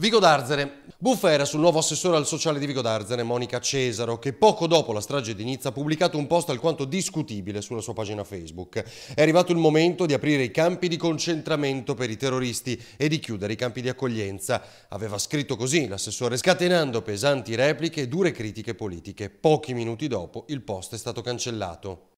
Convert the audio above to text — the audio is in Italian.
Vico D'Arzere. Buffa era sul nuovo assessore al sociale di Vico D'Arzere, Monica Cesaro, che poco dopo la strage di Nizza ha pubblicato un post alquanto discutibile sulla sua pagina Facebook. È arrivato il momento di aprire i campi di concentramento per i terroristi e di chiudere i campi di accoglienza. Aveva scritto così l'assessore, scatenando pesanti repliche e dure critiche politiche. Pochi minuti dopo il post è stato cancellato.